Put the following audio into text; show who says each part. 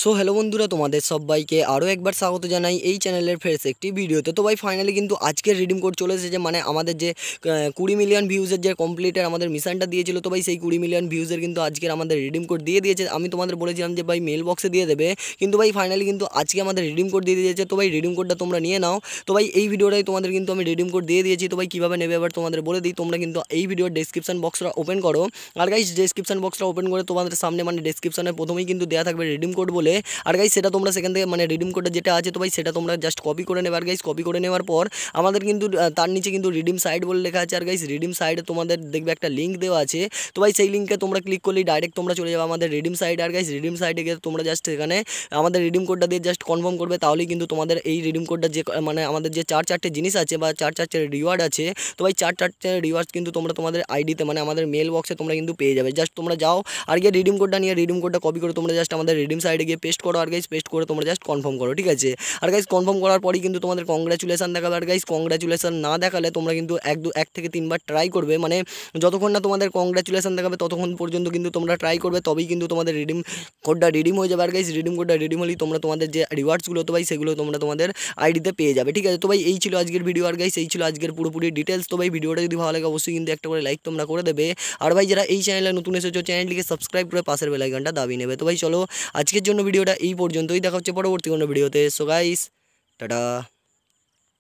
Speaker 1: so hello বন্ধুরা তোমাদের সব বাইকে আরো একবার স্বাগত জানাই এই চ্যানেলে ফেরেশ একটি ভিডিও তো ভাই ফাইনালি কিন্তু আজকে রিডিম কোড চলে এসেছে মানে আমাদের যে 20 মিলিয়ন ভিউজের যে কমপ্লিট আমাদের মিশনটা দিয়েছিল তো ভাই সেই 20 মিলিয়ন ভিউজের কিন্তু আজকে আমাদের রিডিম কোড দিয়ে দিয়েছে আমি তোমাদের বলেছিলাম যে ভাই মেইলবক্সে দিয়ে দেবে কিন্তু ভাই ফাইনালি কিন্তু আজকে আমাদের রিডিম কোড দিয়ে দিয়েছে তো ভাই রিডিম কোডটা তোমরা নিয়ে নাও তো ভাই এই ভিডিওটাই তোমাদের কিন্তু আমি রিডিম কোড দিয়ে দিয়েছি তো ভাই কিভাবে নেবে আবার তোমাদের বলে দিই তোমরা কিন্তু এই ভিডিওর ডেসক্রিপশন বক্সটা ওপেন করো আর गाइस ডেসক্রিপশন বক্সটা ওপেন করে তোমাদের সামনে মানে ডেসক্রিপশনে প্রথমেই কিন্তু দেয়া থাকবে রিডিম কোড বলে আর গাইজ সেটা তোমরা সেখান থেকে মানে রিডিম কোডটা যেটা আছে তো ভাই সেটা তোমরা জাস্ট কপি করে নেবে আর গাইজ কপি করে নেওয়ার পর আমাদের কিন্তু তার নিচে কিন্তু রিডিম সাইট বলে লেখা আছে আর গাইজ রিডিম সাইডে তোমাদের দেখবে একটা লিঙ্ক দেওয়া আছে তো ভাই সেই লিঙ্কে তোমরা ক্লিক করলেই ডাইরেক্ট তোমরা চলে যাবে আমাদের রিডিম সাইট আর গাইজ রিডিম সাইটে গিয়ে তোমরা জাস্ট সেখানে আমাদের রিডিম কোডটা দিয়ে জাস্ট কনফার্ম করবে তাহলেই কিন্তু তোমাদের এই রিডিম কোডটা যে মানে আমাদের যে চার চারটে জিনিস আছে বা চার চারটে রিওয়ার্ড আছে তো ভাই চার চারটে রিওয়ার্ড কিন্তু তোমরা তোমাদের আইডিতে মানে আমাদের মেল বক্সে তোমরা কিন্তু পেয়ে যাবে জাস্ট তোমরা যাও আর গিয়ে রিডিম কোডটা নিয়ে রিডিম কোডটা কপি করে তোমরা জাস্ট আমাদের রিডিম সাইডে গিয়ে পেস্ট করো আর গাইজ পেস্ট করে তোমরা জাস্ট কনফার্ম করো ঠিক আছে আর গাইজ কনফার্ম করার পরই কিন্তু তোমাদের কংগ্রাচুলেশান দেখাবে আর গাইজ কংগ্রাচুলেশান না দেখালে তোমরা কিন্তু এক দু এক থেকে তিনবার ট্রাই করবে মানে যতক্ষণ না তোমাদের কংগ্রাচুলেশান দেখাবে ততক্ষণ পর্যন্ত কিন্তু তোমরা ট্রাই করবে তবেই কিন্তু তোমাদের রিডিম কোডটা রিডিম হয়ে যাবে আর গাইজ রিডিম কোডটা রিডিম হলেই তোমরা তোমাদের যে রিওয়ার্ডসগুলো তো ভাই সেগুলো তোমরা তোমাদের আইডিতে পেয়ে যাবে ঠিক আছে তো ভাই এই ছিল আজকের ভিডিও আর গাইজ এই ছিল আজকের পুরোপুরি ডিটেলস তো ভাই ভিডিওটা যদি ভালো লাগে অবশ্যই কিন্তু একটা করে লাইক তোমরা করে দেবে আর ভাই যারা এই চ্যানেলে নতুন এসেছো চ্যানেলটিকে সাবস্ক্রাইব করে পাশের বেলাইকনটা দাবি নেবে তো ভাই চলো আজকের জন্য ভিডিওটা এই পর্যন্তই দেখা হচ্ছে পরবর্তী কোনো ভিডিওতে সো গাইস টাটা